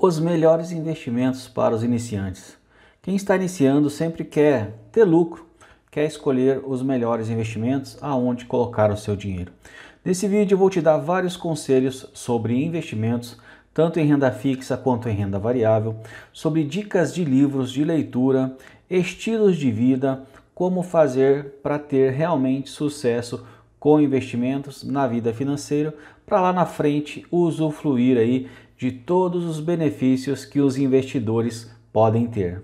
Os melhores investimentos para os iniciantes. Quem está iniciando sempre quer ter lucro, quer escolher os melhores investimentos aonde colocar o seu dinheiro. Nesse vídeo eu vou te dar vários conselhos sobre investimentos, tanto em renda fixa quanto em renda variável, sobre dicas de livros de leitura, estilos de vida, como fazer para ter realmente sucesso com investimentos na vida financeira, para lá na frente usufruir aí de todos os benefícios que os investidores podem ter.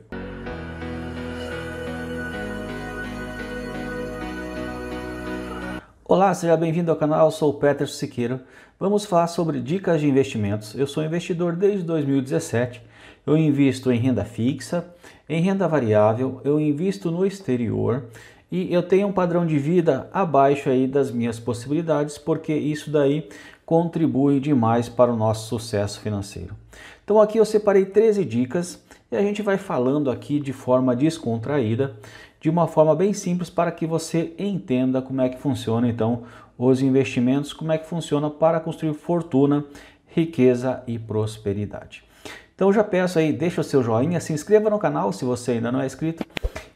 Olá, seja bem-vindo ao canal, eu sou o Peter Siqueiro. Vamos falar sobre dicas de investimentos. Eu sou investidor desde 2017. Eu invisto em renda fixa, em renda variável, eu invisto no exterior e eu tenho um padrão de vida abaixo aí das minhas possibilidades, porque isso daí contribui demais para o nosso sucesso financeiro. Então aqui eu separei 13 dicas e a gente vai falando aqui de forma descontraída, de uma forma bem simples para que você entenda como é que funciona então os investimentos, como é que funciona para construir fortuna, riqueza e prosperidade. Então já peço aí, deixa o seu joinha, se inscreva no canal se você ainda não é inscrito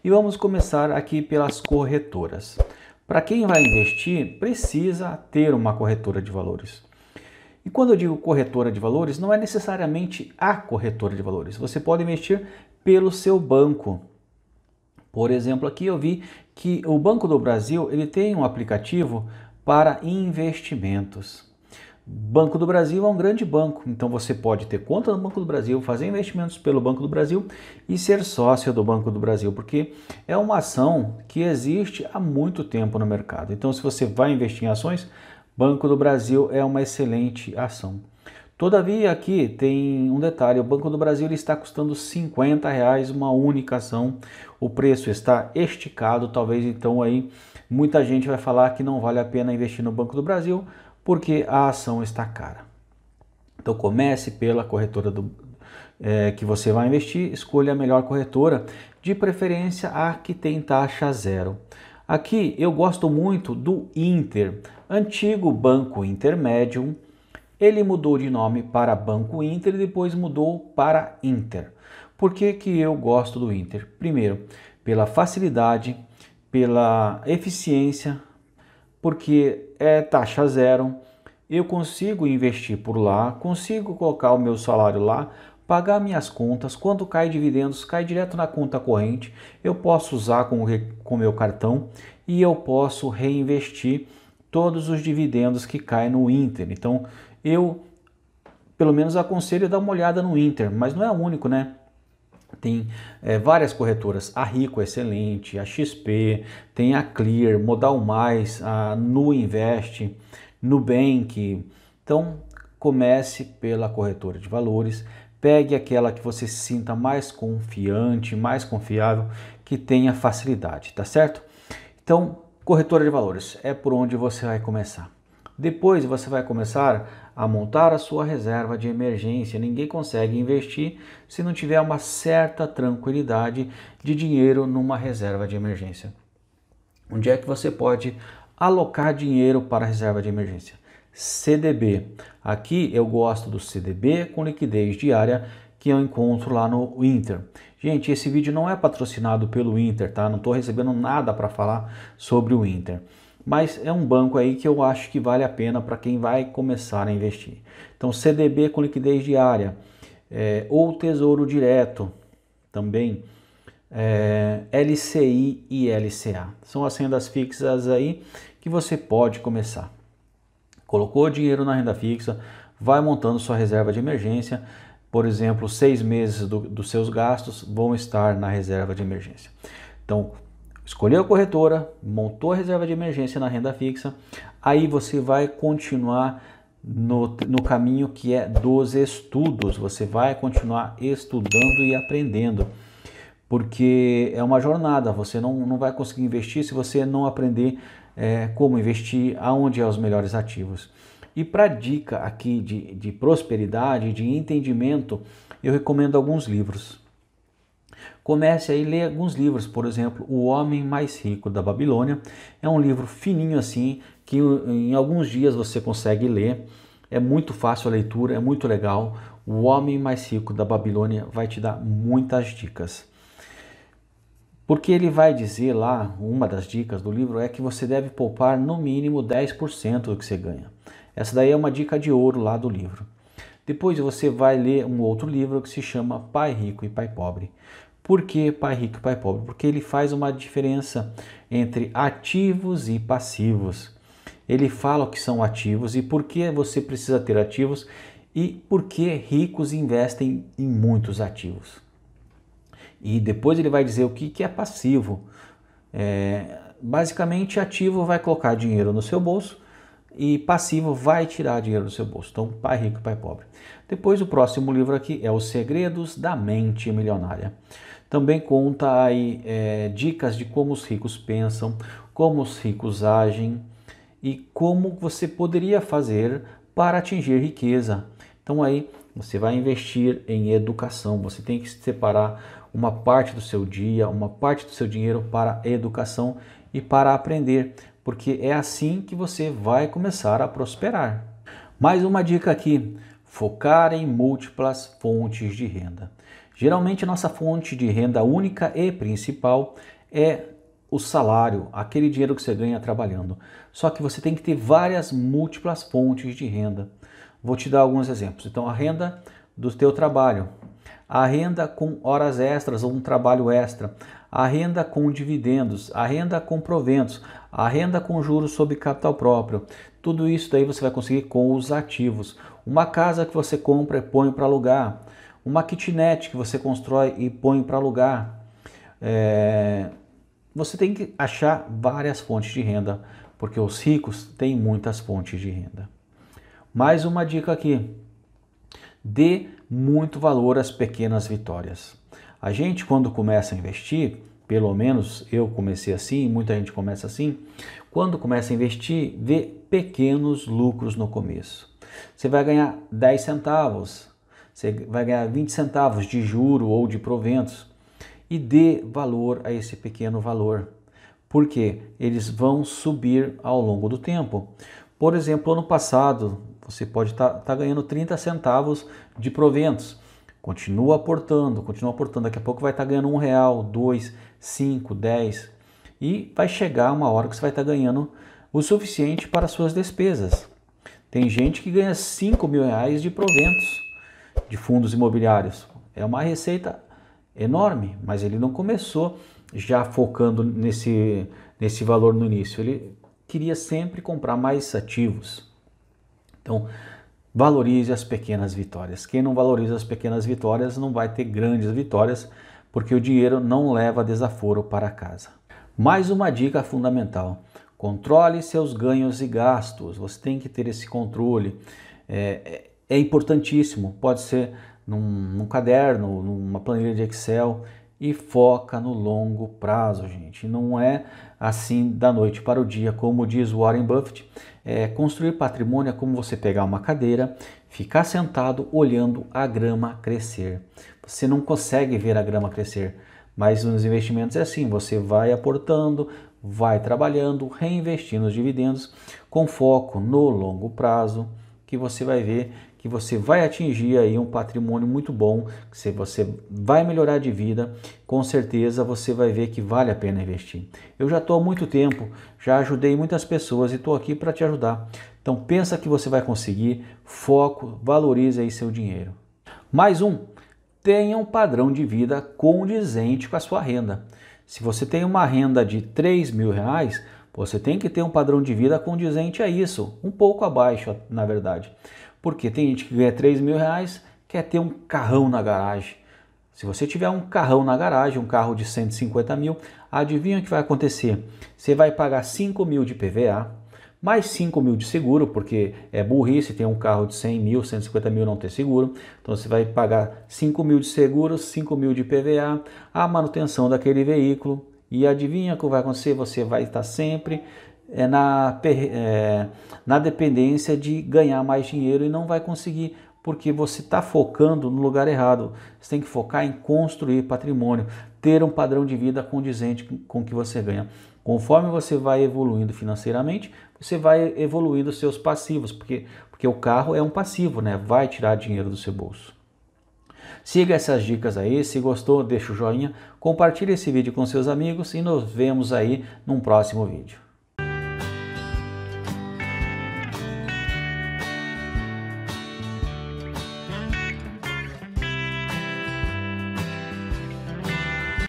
e vamos começar aqui pelas corretoras. Para quem vai investir, precisa ter uma corretora de valores. E quando eu digo corretora de valores, não é necessariamente a corretora de valores. Você pode investir pelo seu banco. Por exemplo, aqui eu vi que o Banco do Brasil ele tem um aplicativo para investimentos. Banco do Brasil é um grande banco, então você pode ter conta no Banco do Brasil, fazer investimentos pelo Banco do Brasil e ser sócio do Banco do Brasil, porque é uma ação que existe há muito tempo no mercado. Então, se você vai investir em ações, Banco do Brasil é uma excelente ação. Todavia, aqui tem um detalhe: o Banco do Brasil está custando 50 reais uma única ação. O preço está esticado, talvez então aí muita gente vai falar que não vale a pena investir no Banco do Brasil porque a ação está cara. Então comece pela corretora do, é, que você vai investir, escolha a melhor corretora, de preferência a que tem taxa zero. Aqui eu gosto muito do Inter, antigo Banco Intermédio. Ele mudou de nome para Banco Inter e depois mudou para Inter. Por que, que eu gosto do Inter? Primeiro, pela facilidade, pela eficiência, porque é taxa zero, eu consigo investir por lá, consigo colocar o meu salário lá, pagar minhas contas, quando cai dividendos, cai direto na conta corrente, eu posso usar com o meu cartão e eu posso reinvestir todos os dividendos que caem no Inter. Então, eu pelo menos aconselho dar uma olhada no Inter, mas não é o único, né? Tem é, várias corretoras, a Rico é excelente, a XP, tem a Clear, Modal Mais, a Nu Invest, Nubank. Então, comece pela corretora de valores, Pegue aquela que você se sinta mais confiante, mais confiável, que tenha facilidade, tá certo? Então, corretora de valores é por onde você vai começar. Depois você vai começar a montar a sua reserva de emergência. Ninguém consegue investir se não tiver uma certa tranquilidade de dinheiro numa reserva de emergência. Onde é que você pode alocar dinheiro para a reserva de emergência? CDB. Aqui eu gosto do CDB com liquidez diária que eu encontro lá no Inter. Gente, esse vídeo não é patrocinado pelo Inter, tá? Não estou recebendo nada para falar sobre o Inter. Mas é um banco aí que eu acho que vale a pena para quem vai começar a investir. Então, CDB com liquidez diária é, ou Tesouro Direto também. É, LCI e LCA. São as rendas fixas aí que você pode começar colocou dinheiro na renda fixa, vai montando sua reserva de emergência. Por exemplo, seis meses do, dos seus gastos vão estar na reserva de emergência. Então, escolheu a corretora, montou a reserva de emergência na renda fixa, aí você vai continuar no, no caminho que é dos estudos. Você vai continuar estudando e aprendendo porque é uma jornada, você não, não vai conseguir investir se você não aprender é, como investir, aonde é os melhores ativos. E para dica aqui de, de prosperidade, de entendimento, eu recomendo alguns livros. Comece aí a ler alguns livros, por exemplo, O Homem Mais Rico da Babilônia. É um livro fininho assim, que em alguns dias você consegue ler. É muito fácil a leitura, é muito legal. O Homem Mais Rico da Babilônia vai te dar muitas dicas. Porque ele vai dizer lá, uma das dicas do livro é que você deve poupar no mínimo 10% do que você ganha. Essa daí é uma dica de ouro lá do livro. Depois você vai ler um outro livro que se chama Pai Rico e Pai Pobre. Por que Pai Rico e Pai Pobre? Porque ele faz uma diferença entre ativos e passivos. Ele fala o que são ativos e por que você precisa ter ativos e por que ricos investem em muitos ativos. E depois ele vai dizer o que, que é passivo. É, basicamente, ativo vai colocar dinheiro no seu bolso e passivo vai tirar dinheiro do seu bolso. Então, pai rico, pai pobre. Depois, o próximo livro aqui é Os Segredos da Mente Milionária. Também conta aí é, dicas de como os ricos pensam, como os ricos agem e como você poderia fazer para atingir riqueza. Então aí você vai investir em educação, você tem que separar uma parte do seu dia, uma parte do seu dinheiro para educação e para aprender, porque é assim que você vai começar a prosperar. Mais uma dica aqui: focar em múltiplas fontes de renda. Geralmente, nossa fonte de renda única e principal é o salário, aquele dinheiro que você ganha trabalhando. Só que você tem que ter várias múltiplas fontes de renda. Vou te dar alguns exemplos. Então, a renda do teu trabalho, a renda com horas extras ou um trabalho extra, a renda com dividendos, a renda com proventos, a renda com juros sobre capital próprio. Tudo isso daí você vai conseguir com os ativos. Uma casa que você compra e põe para alugar, uma kitnet que você constrói e põe para alugar. É... Você tem que achar várias fontes de renda, porque os ricos têm muitas fontes de renda. Mais uma dica aqui. Dê muito valor às pequenas vitórias. A gente, quando começa a investir, pelo menos eu comecei assim, muita gente começa assim, quando começa a investir, vê pequenos lucros no começo. Você vai ganhar 10 centavos, você vai ganhar 20 centavos de juro ou de proventos e dê valor a esse pequeno valor, porque eles vão subir ao longo do tempo. Por exemplo, ano passado, você pode estar tá, tá ganhando 30 centavos de proventos. Continua aportando, continua aportando. Daqui a pouco vai estar tá ganhando um real, dois, cinco, dez. E vai chegar uma hora que você vai estar tá ganhando o suficiente para suas despesas. Tem gente que ganha 5 mil reais de proventos de fundos imobiliários. É uma receita enorme, mas ele não começou já focando nesse, nesse valor no início. Ele queria sempre comprar mais ativos. Então, valorize as pequenas vitórias. Quem não valoriza as pequenas vitórias não vai ter grandes vitórias, porque o dinheiro não leva desaforo para casa. Mais uma dica fundamental: controle seus ganhos e gastos. Você tem que ter esse controle. É, é, é importantíssimo. Pode ser num, num caderno, numa planilha de Excel e foca no longo prazo, gente. Não é assim da noite para o dia, como diz Warren Buffett. É, construir patrimônio é como você pegar uma cadeira, ficar sentado olhando a grama crescer. Você não consegue ver a grama crescer, mas nos investimentos é assim: você vai aportando, vai trabalhando, reinvestindo os dividendos com foco no longo prazo que você vai ver que você vai atingir aí um patrimônio muito bom, se você vai melhorar de vida, com certeza você vai ver que vale a pena investir. Eu já estou há muito tempo, já ajudei muitas pessoas e estou aqui para te ajudar. Então pensa que você vai conseguir, foco, valorize aí seu dinheiro. Mais um, tenha um padrão de vida condizente com a sua renda. Se você tem uma renda de 3 mil reais, você tem que ter um padrão de vida condizente a isso, um pouco abaixo, na verdade. Porque tem gente que ganha 3 mil reais, quer ter um carrão na garagem. Se você tiver um carrão na garagem, um carro de 150 mil, adivinha o que vai acontecer? Você vai pagar 5 mil de PVA, mais 5 mil de seguro, porque é burrice ter um carro de 100 mil, 150 mil não ter seguro. Então você vai pagar 5 mil de seguro, 5 mil de PVA, a manutenção daquele veículo, e adivinha o que vai acontecer? Você vai estar sempre é, na, é, na dependência de ganhar mais dinheiro e não vai conseguir, porque você está focando no lugar errado. Você tem que focar em construir patrimônio, ter um padrão de vida condizente com o que você ganha. Conforme você vai evoluindo financeiramente, você vai evoluindo seus passivos, porque, porque o carro é um passivo, né? vai tirar dinheiro do seu bolso. Siga essas dicas aí, se gostou, deixa o joinha, compartilhe esse vídeo com seus amigos e nos vemos aí num próximo vídeo.